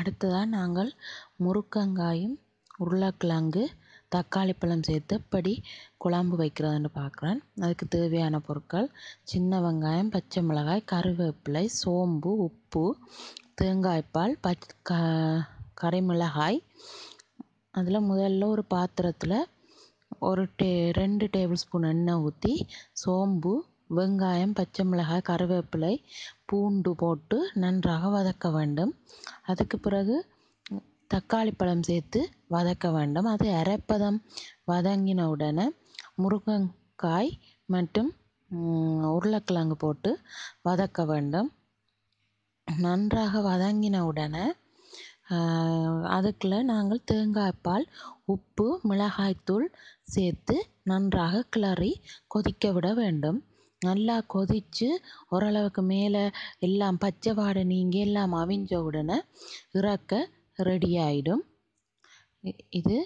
அடுத்ததாக நாங்கள் முருக்கங்காயும் உருளைக்கிழங்கு தக்காளி பழம் சேர்த்து எப்படி குழம்பு வைக்கிறதுன்னு பார்க்குறேன் அதுக்கு தேவையான பொருட்கள் சின்ன வெங்காயம் பச்சை மிளகாய் கருவேப்பிலை சோம்பு உப்பு தேங்காய்ப்பால் பச் க கரைமிளகாய் அதில் முதல்ல ஒரு பாத்திரத்தில் ஒரு டே ரெண்டு டேபிள் ஸ்பூன் எண்ணெய் ஊற்றி சோம்பு வெங்காயம் பச்சை மிளகாய் கருவேப்பிலை பூண்டு போட்டு நன்றாக வதக்க வேண்டும் அதுக்கு பிறகு தக்காளி பழம் சேர்த்து வதக்க வேண்டும் அது அரைப்பதம் வதங்கின உடனே முருங்கக்காய் மற்றும் உருளைக்கிழங்கு போட்டு வதக்க வேண்டும் நன்றாக வதங்கின உடனே அதுக்குள்ளே நாங்கள் தேங்காய்ப்பால் உப்பு மிளகாய்த்தூள் சேர்த்து நன்றாக கிளறி கொதிக்க விட வேண்டும் நல்லா கொதித்து ஓரளவுக்கு மேலே எல்லாம் பச்சை வாடை நீங்கி எல்லாம் அவிஞ்ச உடனே இறக்க ரெடி ஆகிடும் இது